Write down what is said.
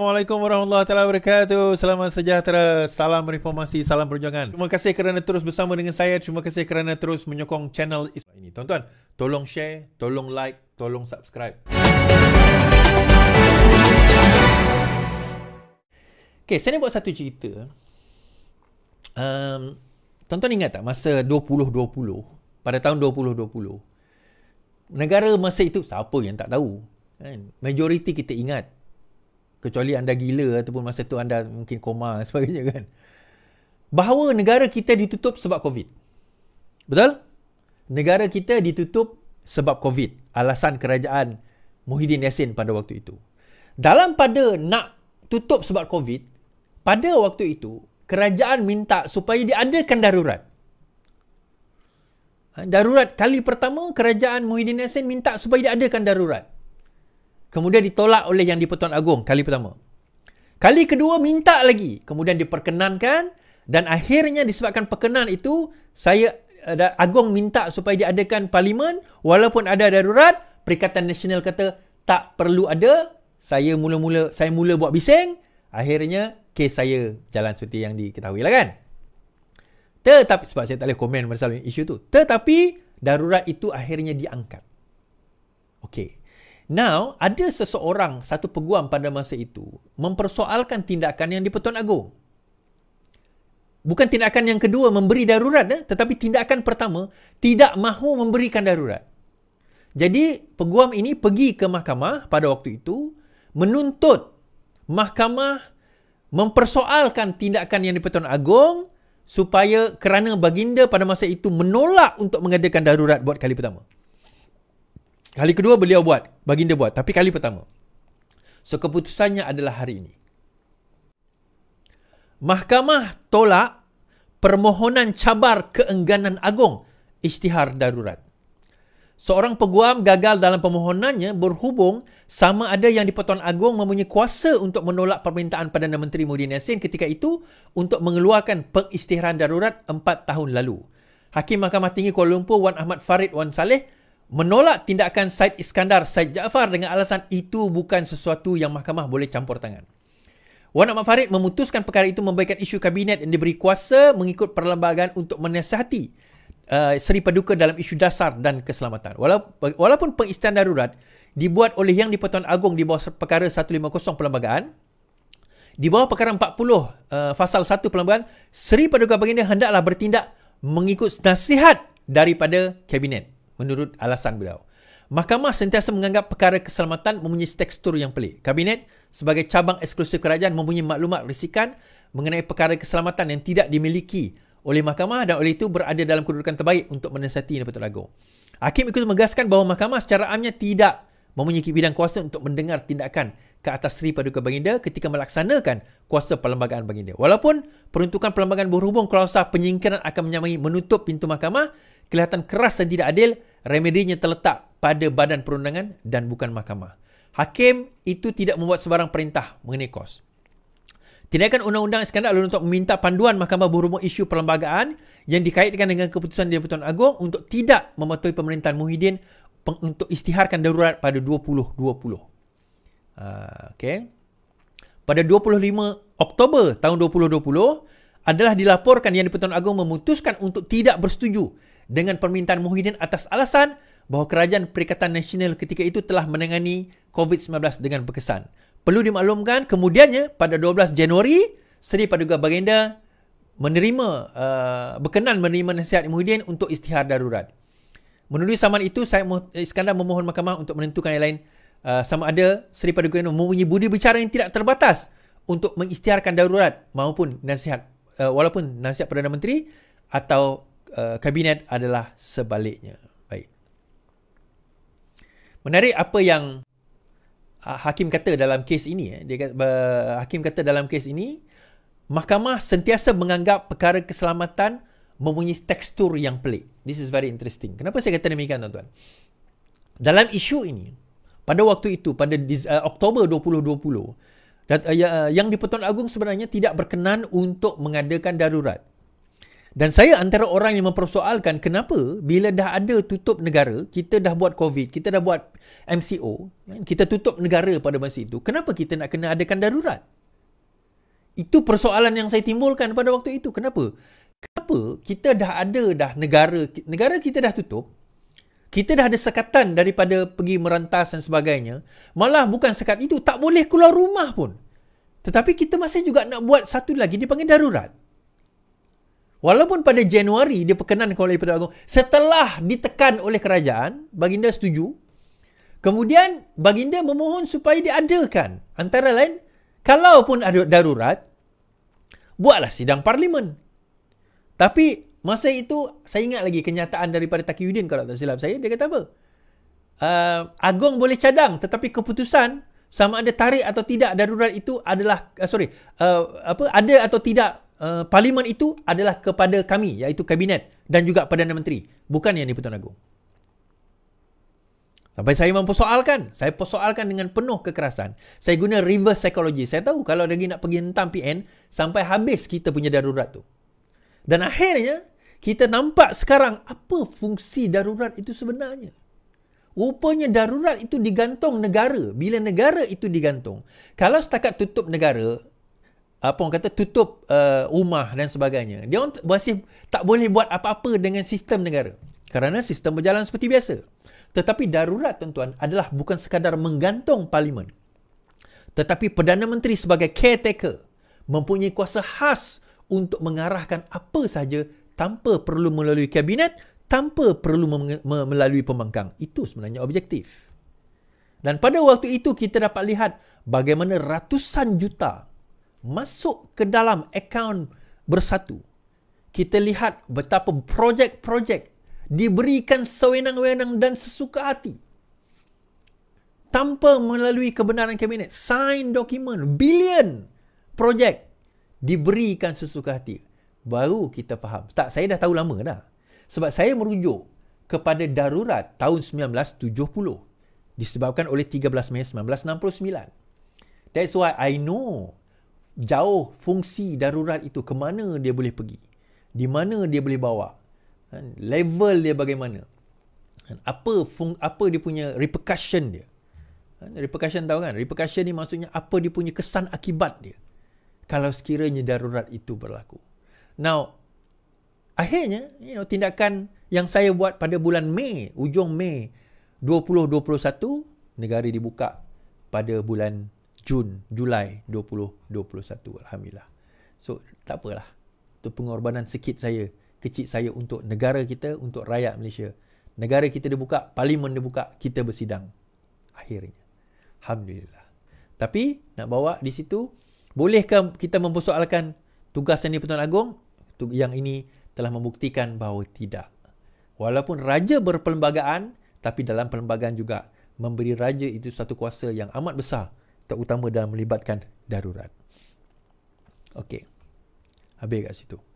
Assalamualaikum warahmatullahi taala wabarakatuh. Selamat sejahtera, salam reformasi, salam perjuangan. Terima kasih kerana terus bersama dengan saya. Terima kasih kerana terus menyokong channel ini. Tuan-tuan, tolong share, tolong like, tolong subscribe. Okay, saya nak buat satu cerita. Um, tuan-tuan ingat tak masa 2020, pada tahun 2020, negara masa itu siapa yang tak tahu? Kan? Majoriti kita ingat Kecuali anda gila ataupun masa tu anda mungkin koma dan sebagainya kan. Bahawa negara kita ditutup sebab COVID. Betul? Negara kita ditutup sebab COVID. Alasan kerajaan Muhyiddin Yassin pada waktu itu. Dalam pada nak tutup sebab COVID, pada waktu itu, kerajaan minta supaya diadakan darurat. Ha, darurat kali pertama, kerajaan Muhyiddin Yassin minta supaya diadakan darurat. Kemudian ditolak oleh yang di-Pertuan Agong kali pertama. Kali kedua minta lagi. Kemudian diperkenankan dan akhirnya disebabkan perkenan itu saya ada Agong minta supaya diadakan parlimen walaupun ada darurat Perikatan Nasional kata tak perlu ada. Saya mula-mula saya mula buat bising. Akhirnya kes saya jalan seperti yang diketahui lah kan. Tetapi sebab saya tak boleh komen pasal isu tu. Tetapi darurat itu akhirnya diangkat. Okey. Now, ada seseorang, satu peguam pada masa itu, mempersoalkan tindakan yang di-Pertuan Agong. Bukan tindakan yang kedua memberi darurat, eh? tetapi tindakan pertama tidak mahu memberikan darurat. Jadi, peguam ini pergi ke mahkamah pada waktu itu, menuntut mahkamah mempersoalkan tindakan yang di-Pertuan Agong supaya kerana baginda pada masa itu menolak untuk mengadakan darurat buat kali pertama. Kali kedua beliau buat, baginda buat, tapi kali pertama. So keputusannya adalah hari ini. Mahkamah tolak permohonan cabar keengganan agung isytihar darurat. Seorang peguam gagal dalam permohonannya berhubung sama ada yang di Pertuan Agong mempunyai kuasa untuk menolak permintaan Perdana Menteri Muhyiddin Yassin ketika itu untuk mengeluarkan pengistiharan darurat 4 tahun lalu. Hakim Mahkamah Tinggi Kuala Lumpur Wan Ahmad Farid Wan Saleh menolak tindakan Syed Iskandar Syed Jaafar dengan alasan itu bukan sesuatu yang mahkamah boleh campur tangan. Wan Ahmad Farid memutuskan perkara itu membaikkan isu kabinet yang diberi kuasa mengikut perlembagaan untuk menasihati uh, Seri Paduka dalam isu dasar dan keselamatan. Walaupun, walaupun pengisian darurat dibuat oleh Yang Dipertuan pertuan Agong di bawah perkara 150 perlembagaan, di bawah perkara 40 uh, fasal 1 perlembagaan, Seri Paduka Baginda hendaklah bertindak mengikut nasihat daripada kabinet menurut alasan beliau. Mahkamah sentiasa menganggap perkara keselamatan mempunyai tekstur yang pelik. Kabinet sebagai cabang eksklusif kerajaan mempunyai maklumat risikan mengenai perkara keselamatan yang tidak dimiliki oleh mahkamah dan oleh itu berada dalam kedudukan terbaik untuk menasihati Dato' Lago. Hakim ikut menegaskan bahawa mahkamah secara amnya tidak mempunyai bidang kuasa untuk mendengar tindakan ke atas Sri Paduka Baginda ketika melaksanakan kuasa perlembagaan Baginda. Walaupun peruntukan perlembagaan berhubung klausa penyingkiran akan menyamai menutup pintu mahkamah, kelihatan keras dan tidak adil remedinya terletak pada badan perundangan dan bukan mahkamah. Hakim itu tidak membuat sebarang perintah mengenai kos. Tindakan undang-undang Iskandar adalah untuk meminta panduan mahkamah berhubung isu perlembagaan yang dikaitkan dengan keputusan Dewan Pertuan Agong untuk tidak mematuhi pemerintahan Muhyiddin untuk istiharkan darurat pada 2020. Uh, okay. Pada 25 Oktober tahun 2020 adalah dilaporkan yang di Pertuan Agong memutuskan untuk tidak bersetuju dengan permintaan Muhyiddin atas alasan bahawa kerajaan Perikatan Nasional ketika itu telah menangani COVID-19 dengan berkesan. Perlu dimaklumkan kemudiannya pada 12 Januari, Seri Paduka Baginda menerima uh, berkenan menerima nasihat Muhyiddin untuk istihar darurat. Menurut saman itu, saya eh, Iskandar memohon mahkamah untuk menentukan yang lain uh, sama ada Seri Paduka Baginda mempunyai budi bicara yang tidak terbatas untuk mengistiharkan darurat maupun nasihat uh, walaupun nasihat Perdana Menteri atau uh, kabinet adalah sebaliknya. Baik. Menarik apa yang uh, hakim kata dalam kes ini eh. Dia kata uh, hakim kata dalam kes ini mahkamah sentiasa menganggap perkara keselamatan mempunyai tekstur yang pelik. This is very interesting. Kenapa saya kata demikian tuan-tuan? Dalam isu ini pada waktu itu pada uh, Oktober 2020 dat, uh, ya, uh, yang di Pertuan Agung sebenarnya tidak berkenan untuk mengadakan darurat. Dan saya antara orang yang mempersoalkan kenapa bila dah ada tutup negara, kita dah buat COVID, kita dah buat MCO, kan? kita tutup negara pada masa itu, kenapa kita nak kena adakan darurat? Itu persoalan yang saya timbulkan pada waktu itu. Kenapa? Kenapa kita dah ada dah negara, negara kita dah tutup, kita dah ada sekatan daripada pergi merantas dan sebagainya. Malah bukan sekat itu, tak boleh keluar rumah pun. Tetapi kita masih juga nak buat satu lagi, dipanggil darurat. Walaupun pada Januari dia perkenan oleh Pertuan Agong. Setelah ditekan oleh kerajaan, baginda setuju. Kemudian baginda memohon supaya diadakan. Antara lain, kalau pun ada darurat, buatlah sidang parlimen. Tapi masa itu, saya ingat lagi kenyataan daripada Takiuddin kalau tak silap saya. Dia kata apa? Uh, Agong boleh cadang tetapi keputusan sama ada tarik atau tidak darurat itu adalah uh, sorry uh, apa ada atau tidak Eh, parlimen itu adalah kepada kami iaitu kabinet dan juga Perdana Menteri bukan yang di-Pertuan Agung. Sampai saya mempersoalkan, saya persoalkan dengan penuh kekerasan. Saya guna reverse psychology. Saya tahu kalau lagi nak pergi hentam PN sampai habis kita punya darurat tu. Dan akhirnya kita nampak sekarang apa fungsi darurat itu sebenarnya. Rupanya darurat itu digantung negara. Bila negara itu digantung. Kalau setakat tutup negara, apa orang kata tutup uh, rumah dan sebagainya. Dia orang masih tak boleh buat apa-apa dengan sistem negara. Kerana sistem berjalan seperti biasa. Tetapi darurat tuan-tuan adalah bukan sekadar menggantung parlimen. Tetapi Perdana Menteri sebagai caretaker mempunyai kuasa khas untuk mengarahkan apa sahaja tanpa perlu melalui kabinet, tanpa perlu melalui pembangkang. Itu sebenarnya objektif. Dan pada waktu itu kita dapat lihat bagaimana ratusan juta masuk ke dalam akaun bersatu. Kita lihat betapa projek-projek diberikan sewenang-wenang dan sesuka hati. Tanpa melalui kebenaran kabinet, sign dokumen, billion projek diberikan sesuka hati. Baru kita faham. Tak, saya dah tahu lama dah. Sebab saya merujuk kepada darurat tahun 1970 disebabkan oleh 13 Mei 1969. That's why I know jauh fungsi darurat itu ke mana dia boleh pergi di mana dia boleh bawa kan, level dia bagaimana kan, apa fung, apa dia punya repercussion dia kan, repercussion tahu kan repercussion ni maksudnya apa dia punya kesan akibat dia kalau sekiranya darurat itu berlaku now akhirnya you know tindakan yang saya buat pada bulan Mei ujung Mei 2021 negara dibuka pada bulan Jun, Julai 2021. Alhamdulillah. So, tak apalah. Itu pengorbanan sikit saya, kecil saya untuk negara kita, untuk rakyat Malaysia. Negara kita dibuka, parlimen dibuka, kita bersidang. Akhirnya. Alhamdulillah. Tapi, nak bawa di situ, bolehkah kita mempersoalkan tugas ini Pertuan Agong? Yang ini telah membuktikan bahawa tidak. Walaupun raja berperlembagaan, tapi dalam perlembagaan juga memberi raja itu satu kuasa yang amat besar terutama dalam melibatkan darurat. Okey. Habis kat situ.